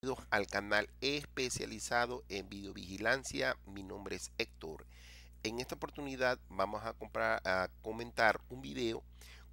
Bienvenidos al canal especializado en videovigilancia. Mi nombre es Héctor. En esta oportunidad vamos a, comprar, a, comentar un video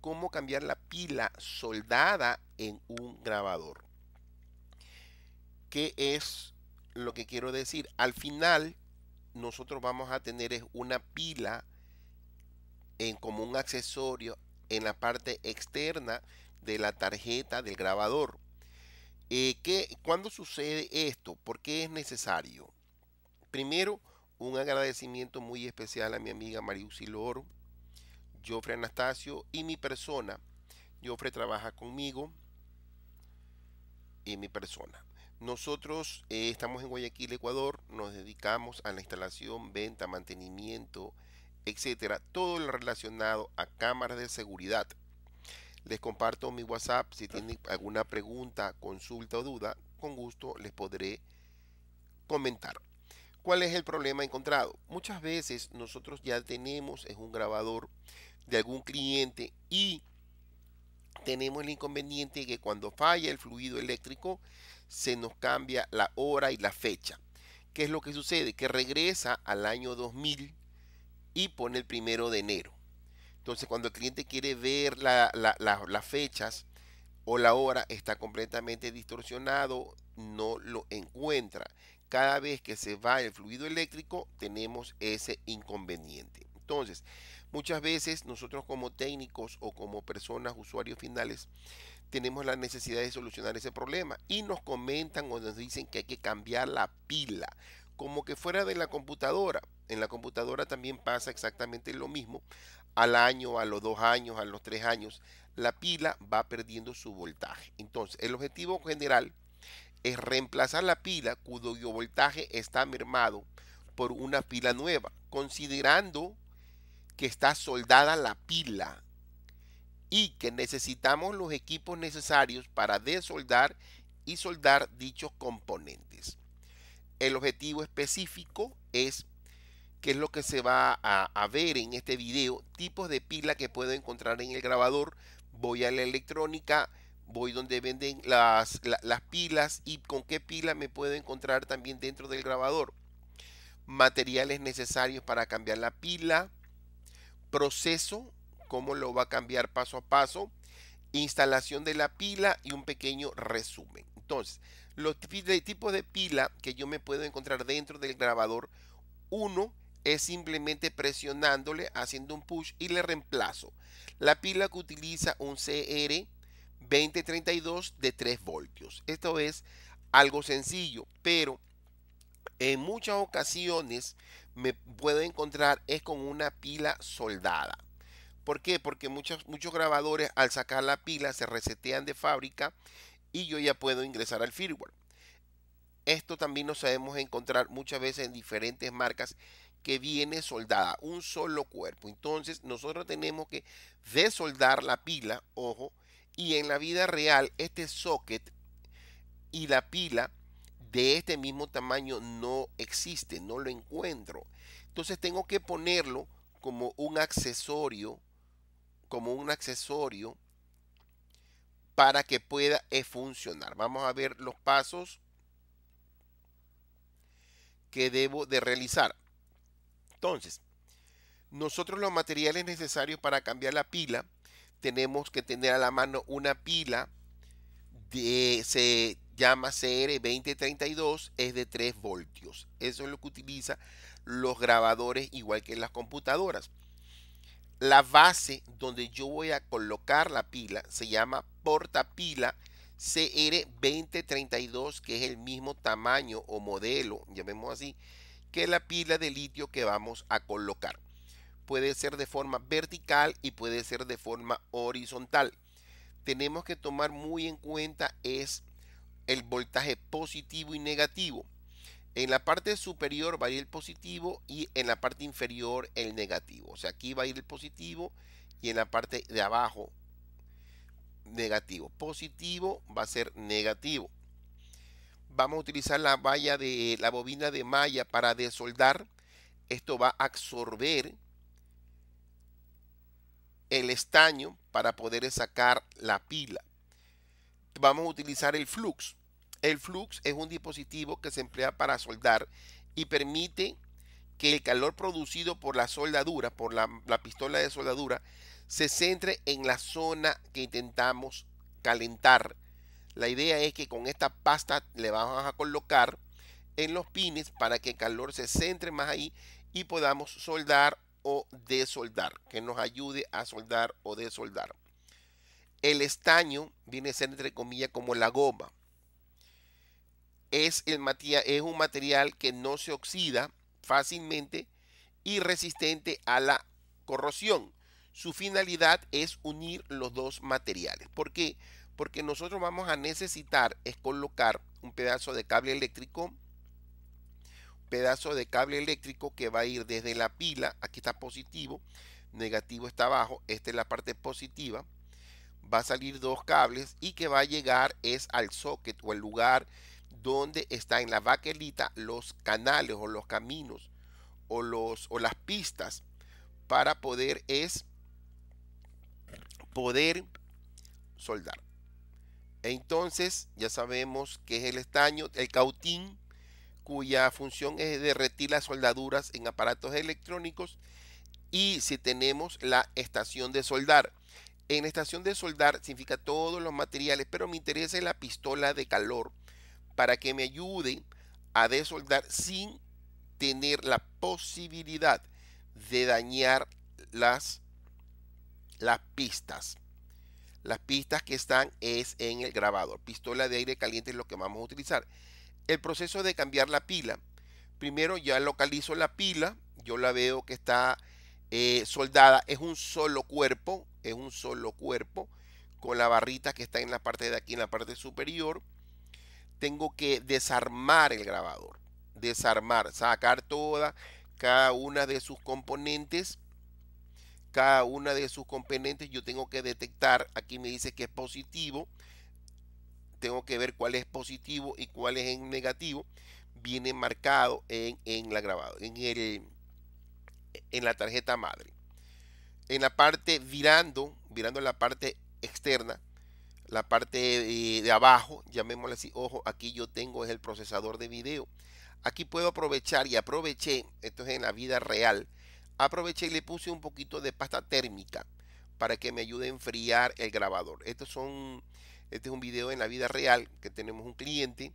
cómo cambiar la pila soldada en un grabador. ¿Qué es lo que quiero decir? Al final nosotros vamos a tener una pila en, como un accesorio en la parte externa de la tarjeta del grabador eh, ¿qué, ¿Cuándo sucede esto? ¿Por qué es necesario? Primero, un agradecimiento muy especial a mi amiga Mariusi Loro, Jofre Anastasio y mi persona. Jofre trabaja conmigo y mi persona. Nosotros eh, estamos en Guayaquil, Ecuador, nos dedicamos a la instalación, venta, mantenimiento, etcétera, todo lo relacionado a cámaras de seguridad les comparto mi WhatsApp. Si ah. tienen alguna pregunta, consulta o duda, con gusto les podré comentar. ¿Cuál es el problema encontrado? Muchas veces nosotros ya tenemos es un grabador de algún cliente y tenemos el inconveniente que cuando falla el fluido eléctrico se nos cambia la hora y la fecha. ¿Qué es lo que sucede? Que regresa al año 2000 y pone el primero de enero. Entonces, cuando el cliente quiere ver las fechas o la hora, está completamente distorsionado, no lo encuentra. Cada vez que se va el fluido eléctrico, tenemos ese inconveniente. Entonces, muchas veces nosotros como técnicos o como personas, usuarios finales, tenemos la necesidad de solucionar ese problema y nos comentan o nos dicen que hay que cambiar la pila, como que fuera de la computadora. En la computadora también pasa exactamente lo mismo al año, a los dos años, a los tres años, la pila va perdiendo su voltaje. Entonces, el objetivo general es reemplazar la pila cuyo voltaje está mermado por una pila nueva, considerando que está soldada la pila y que necesitamos los equipos necesarios para desoldar y soldar dichos componentes. El objetivo específico es qué es lo que se va a, ver en este video, tipos de pila que puedo encontrar en el grabador. Voy a la electrónica, voy donde venden las, las pilas y con qué pila me puedo encontrar también dentro del grabador. Materiales necesarios para cambiar la pila. Proceso, cómo lo va a cambiar paso a paso. Instalación de la pila y un pequeño resumen. Entonces, los tipos de pila que yo me puedo encontrar dentro del grabador. Uno, es simplemente presionándole, haciendo un push y le reemplazo. La pila que utiliza un CR2032 de 3 voltios. Esto es algo sencillo, pero en muchas ocasiones me puedo encontrar es con una pila soldada. ¿Por qué? Porque muchos, muchos grabadores al sacar la pila se resetean de fábrica y yo ya puedo ingresar al firmware. Esto también lo sabemos encontrar muchas veces en diferentes marcas que viene soldada, un solo cuerpo. Entonces nosotros tenemos que desoldar la pila, ojo, y en la vida real este socket y la pila de este mismo tamaño no existe, no lo encuentro. Entonces tengo que ponerlo como un accesorio, como un accesorio para que pueda eh, funcionar. Vamos a ver los pasos que debo de realizar. Entonces, nosotros los materiales necesarios para cambiar la pila, tenemos que tener a la mano una pila de, se llama CR2032, es de 3 voltios. Eso es lo que utilizan los grabadores igual que las computadoras. La base donde yo voy a colocar la pila se llama portapila CR2032, que es el mismo tamaño o modelo, llamemos así, que la pila de litio que vamos a colocar. Puede ser de forma vertical y puede ser de forma horizontal. Tenemos que tomar muy en cuenta es el voltaje positivo y negativo. En la parte superior va a ir el positivo y en la parte inferior el negativo. O sea, aquí va a ir el positivo y en la parte de abajo negativo. Positivo va a ser negativo vamos a utilizar la valla de la bobina de malla para desoldar. Esto va a absorber el estaño para poder sacar la pila. Vamos a utilizar el flux. El flux es un dispositivo que se emplea para soldar y permite que el calor producido por la soldadura, por la pistola de soldadura, se centre en la zona que intentamos calentar. La idea es que con esta pasta le vamos a colocar en los pines para que el calor se centre más ahí y podamos soldar o desoldar, que nos ayude a soldar o desoldar. El estaño viene a ser entre comillas como la goma. Es, el un material que no se oxida fácilmente y resistente a la corrosión. Su finalidad es unir los dos materiales. ¿Por qué? Porque porque nosotros vamos a necesitar es colocar un pedazo de cable eléctrico un pedazo de cable eléctrico que va a ir desde la pila aquí está positivo negativo está abajo esta es la parte positiva va a salir dos cables y que va a llegar es al socket o el lugar donde está en la baquelita los canales o los caminos o, los, o las pistas para poder es poder soldar entonces, ya sabemos que es el estaño, el cautín, cuya función es derretir las soldaduras en aparatos electrónicos. Y si tenemos la estación de soldar. En estación de soldar significa todos los materiales, pero me interesa la pistola de calor para que me ayude a desoldar sin tener la posibilidad de dañar las, las pistas. Las pistas que están es en el grabador. Pistola de aire caliente es lo que vamos a utilizar. El proceso de cambiar la pila. Primero ya localizo la pila. Yo la veo que está eh, soldada. Es un solo cuerpo. Es un solo cuerpo. Con la barrita que está en la parte de aquí, en la parte superior. Tengo que desarmar el grabador. Desarmar. Sacar toda, cada una de sus componentes cada una de sus componentes yo tengo que detectar, aquí me dice que es positivo, tengo que ver cuál es positivo y cuál es en negativo, viene marcado en, la grabado, en, en la tarjeta madre. En la parte virando, virando la parte externa, la parte eh, de, abajo, llamémosle así, ojo, aquí yo tengo es el procesador de video. Aquí puedo aprovechar y aproveché, esto es en la vida real, aproveché y le puse un poquito de pasta térmica para que me ayude a enfriar el grabador. Estos son, este es un video en la vida real que tenemos un cliente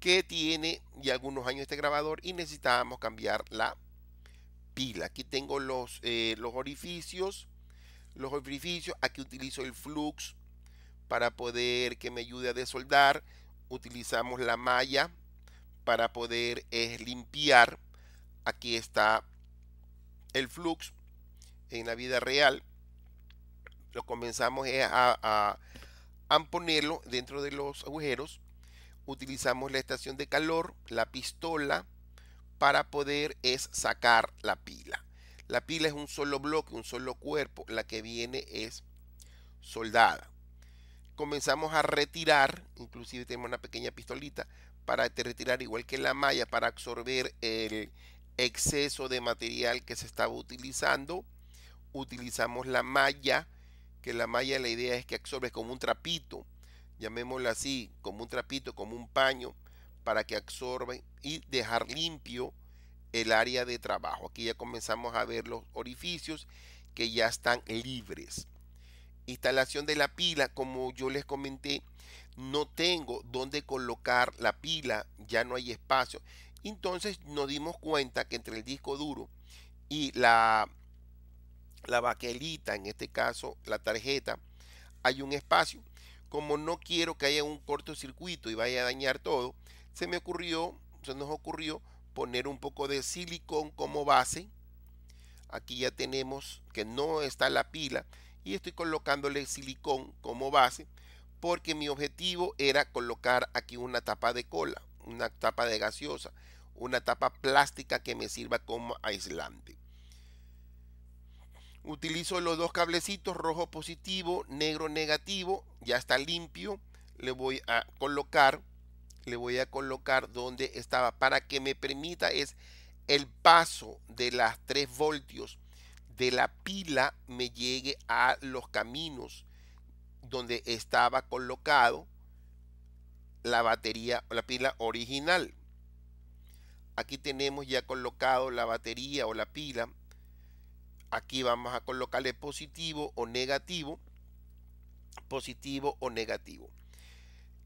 que tiene ya algunos años este grabador y necesitábamos cambiar la pila. Aquí tengo los, eh, los orificios, los orificios, aquí utilizo el flux para poder que me ayude a desoldar, utilizamos la malla para poder eh, limpiar, aquí está el flux en la vida real, lo comenzamos a, ponerlo dentro de los agujeros. Utilizamos la estación de calor, la pistola, para poder es sacar la pila. La pila es un solo bloque, un solo cuerpo, la que viene es soldada. Comenzamos a retirar, inclusive tenemos una pequeña pistolita para retirar igual que la malla para absorber el, exceso de material que se estaba utilizando. Utilizamos la malla, que la malla la idea es que absorbe como un trapito, llamémoslo así, como un trapito, como un paño, para que absorbe y dejar limpio el área de trabajo. Aquí ya comenzamos a ver los orificios que ya están libres. Instalación de la pila, como yo les comenté, no tengo donde colocar la pila, ya no hay espacio. Entonces nos dimos cuenta que entre el disco duro y la, la baquelita, en este caso la tarjeta, hay un espacio. Como no quiero que haya un cortocircuito y vaya a dañar todo, se me ocurrió, se nos ocurrió poner un poco de silicón como base. Aquí ya tenemos que no está la pila y estoy colocándole silicón como base porque mi objetivo era colocar aquí una tapa de cola, una tapa de gaseosa una tapa plástica que me sirva como aislante. Utilizo los dos cablecitos, rojo positivo, negro negativo, ya está limpio. Le voy a colocar, le voy a colocar donde estaba para que me permita es el paso de las 3 voltios de la pila me llegue a los caminos donde estaba colocado la batería la pila original aquí tenemos ya colocado la batería o la pila aquí vamos a colocarle positivo o negativo positivo o negativo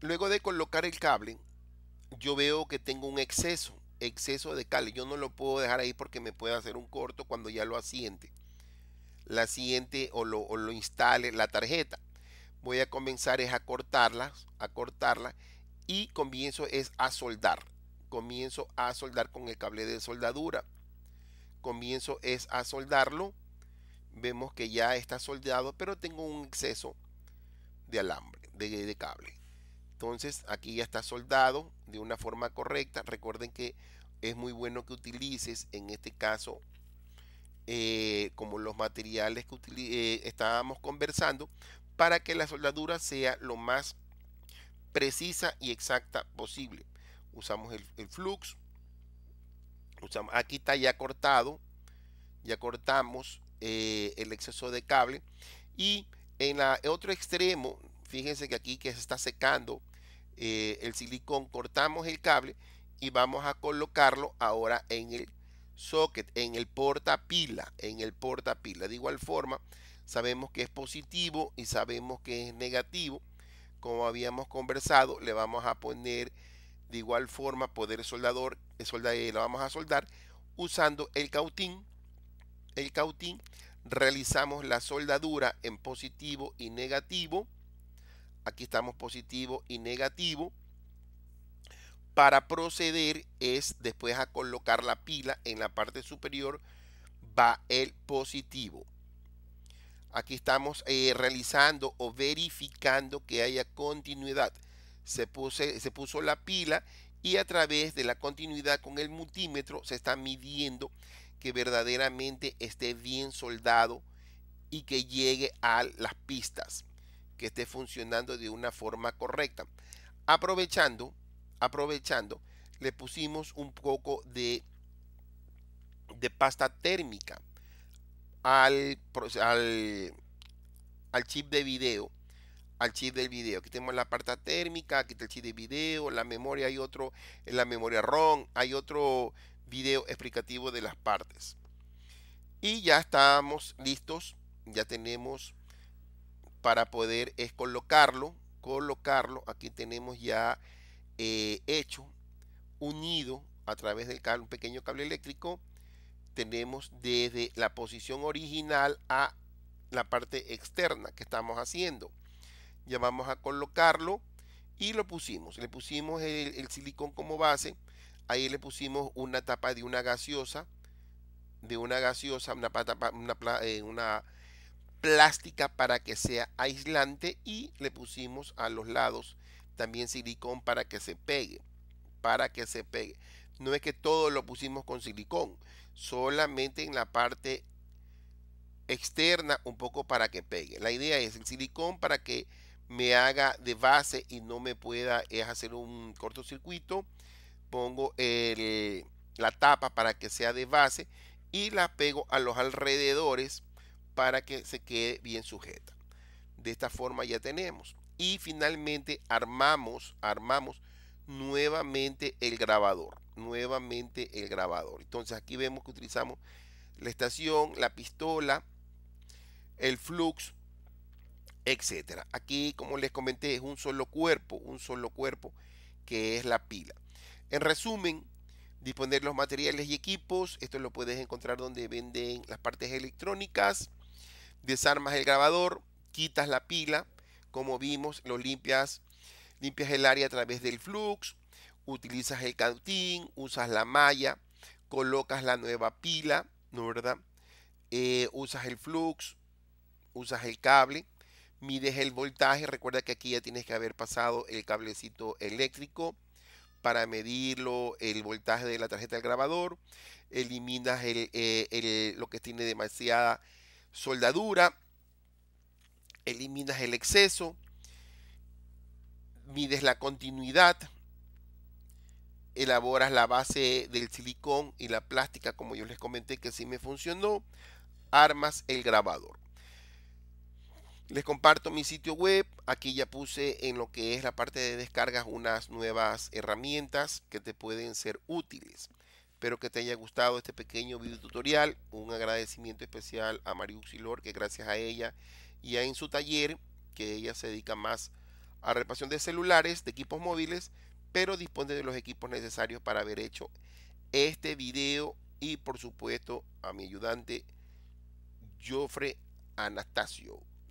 luego de colocar el cable yo veo que tengo un exceso exceso de cable yo no lo puedo dejar ahí porque me puede hacer un corto cuando ya lo asiente la asiente o lo, instale la tarjeta voy a comenzar es a cortarla, a cortarla y comienzo es a soldar comienzo a soldar con el cable de soldadura. Comienzo es a soldarlo. Vemos que ya está soldado, pero tengo un exceso de alambre, de, cable. Entonces aquí ya está soldado de una forma correcta. Recuerden que es muy bueno que utilices en este caso eh, como los materiales que eh, estábamos conversando para que la soldadura sea lo más precisa y exacta posible usamos el, flux, usamos, aquí está ya cortado, ya cortamos eh, el exceso de cable y en la, el otro extremo, fíjense que aquí que se está secando eh, el silicón, cortamos el cable y vamos a colocarlo ahora en el socket, en el pila en el pila De igual forma, sabemos que es positivo y sabemos que es negativo. Como habíamos conversado, le vamos a poner de igual forma, poder soldador, eh, soldadera, eh, la vamos a soldar usando el cautín. El cautín realizamos la soldadura en positivo y negativo. Aquí estamos positivo y negativo. Para proceder es después a colocar la pila en la parte superior va el positivo. Aquí estamos eh, realizando o verificando que haya continuidad se, puse, se puso la pila y a través de la continuidad con el multímetro se está midiendo que verdaderamente esté bien soldado y que llegue a las pistas, que esté funcionando de una forma correcta. Aprovechando, aprovechando, le pusimos un poco de, de pasta térmica al, al, al chip de video al chip del video. Aquí tenemos la parte térmica, aquí está el chip de video, la memoria, hay otro, en eh, la memoria ROM, hay otro video explicativo de las partes. Y ya estamos listos, ya tenemos para poder es colocarlo, colocarlo, aquí tenemos ya eh, hecho, unido a través del cable, un pequeño cable eléctrico, tenemos desde la posición original a la parte externa que estamos haciendo ya vamos a colocarlo y lo pusimos le pusimos el, silicón como base ahí le pusimos una tapa de una gaseosa de una gaseosa una, eh, una plástica para que sea aislante y le pusimos a los lados también silicón para que se pegue para que se pegue no es que todo lo pusimos con silicón solamente en la parte externa un poco para que pegue la idea es el silicón para que me haga de base y no me pueda es eh, hacer un cortocircuito pongo la tapa para que sea de base y la pego a los alrededores para que se quede bien sujeta de esta forma ya tenemos y finalmente armamos armamos nuevamente el grabador nuevamente el grabador entonces aquí vemos que utilizamos la estación la pistola el flux etcétera. Aquí, como les comenté, es un solo cuerpo, un solo cuerpo que es la pila. En resumen, disponer los materiales y equipos, esto lo puedes encontrar donde venden las partes electrónicas, desarmas el grabador, quitas la pila, como vimos, lo limpias, limpias el área a través del flux, utilizas el cautín usas la malla, colocas la nueva pila, ¿no verdad? Eh, usas el flux, usas el cable, mides el voltaje. Recuerda que aquí ya tienes que haber pasado el cablecito eléctrico para medirlo, el voltaje de la tarjeta del grabador. Eliminas eh, el, lo que tiene demasiada soldadura. Eliminas el exceso. Mides la continuidad. Elaboras la base del silicón y la plástica, como yo les comenté que sí me funcionó. Armas el grabador. Les comparto mi sitio web. Aquí ya puse en lo que es la parte de descargas unas nuevas herramientas que te pueden ser útiles. Espero que te haya gustado este pequeño video tutorial. Un agradecimiento especial a Mariuxilor que gracias a ella y a en su taller, que ella se dedica más a reparación de celulares, de equipos móviles, pero dispone de los equipos necesarios para haber hecho este video y por supuesto a mi ayudante Joffre Anastasio.